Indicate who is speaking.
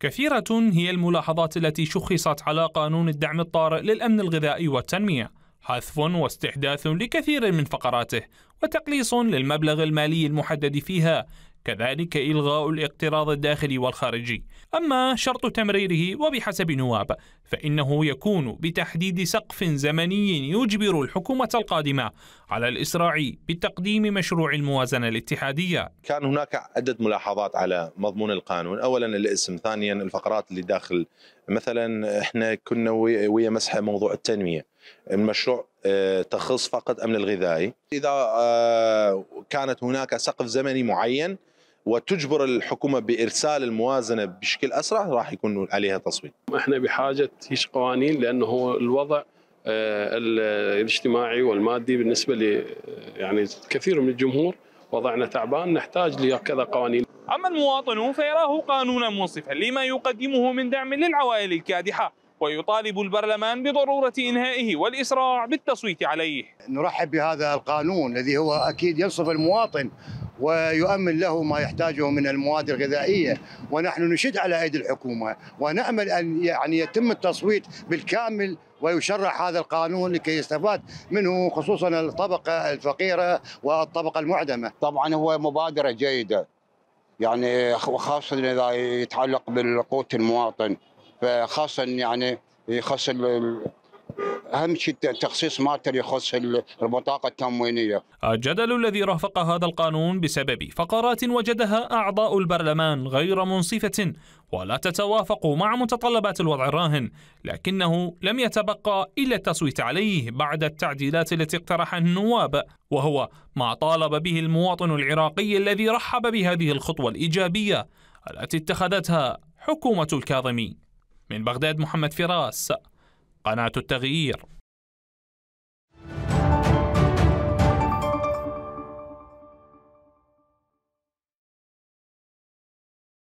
Speaker 1: كثيرة هي الملاحظات التي شخصت على قانون الدعم الطارئ للأمن الغذائي والتنمية حذف واستحداث لكثير من فقراته وتقليص للمبلغ المالي المحدد فيها كذلك إلغاء الاقتراض الداخلي والخارجي أما شرط تمريره وبحسب نواب فإنه يكون بتحديد سقف زمني يجبر الحكومة القادمة على الإسراع بتقديم مشروع
Speaker 2: الموازنة الاتحادية كان هناك عدة ملاحظات على مضمون القانون أولا الاسم ثانيا الفقرات اللي داخل مثلا احنا كنا ويا مسح موضوع التنمية المشروع آه، تخص فقط امن الغذائي اذا آه، كانت هناك سقف زمني معين وتجبر الحكومه بارسال الموازنه بشكل اسرع راح يكون عليها تصويت. احنا بحاجه هيش قوانين لانه الوضع
Speaker 3: آه، الاجتماعي والمادي بالنسبه ل يعني كثير من الجمهور وضعنا تعبان نحتاج لهكذا قوانين.
Speaker 1: اما المواطنون فيراه قانونا منصفا لما يقدمه من دعم للعوائل الكادحه ويطالب البرلمان بضرورة إنهائه والإسراع بالتصويت عليه
Speaker 4: نرحب بهذا القانون الذي هو أكيد ينصف المواطن ويؤمن له ما يحتاجه من المواد الغذائيه ونحن نشد على ايدي الحكومه ونامل ان يعني يتم التصويت بالكامل ويشرع هذا القانون لكي يستفاد منه خصوصا الطبقه الفقيره والطبقه المعدمه.
Speaker 5: طبعا هو مبادره جيده يعني وخاصه اذا يتعلق بالقوت المواطن. خاصه يعني يخص اهم شيء التخصيص ماتر يخص البطاقه التموينيه.
Speaker 1: الجدل الذي رافق هذا القانون بسبب فقرات وجدها اعضاء البرلمان غير منصفه ولا تتوافق مع متطلبات الوضع الراهن، لكنه لم يتبقى الا التصويت عليه بعد التعديلات التي اقترحها النواب، وهو ما طالب به المواطن العراقي الذي رحب بهذه الخطوه الايجابيه التي اتخذتها حكومه الكاظمي. من بغداد محمد فراس قناة التغيير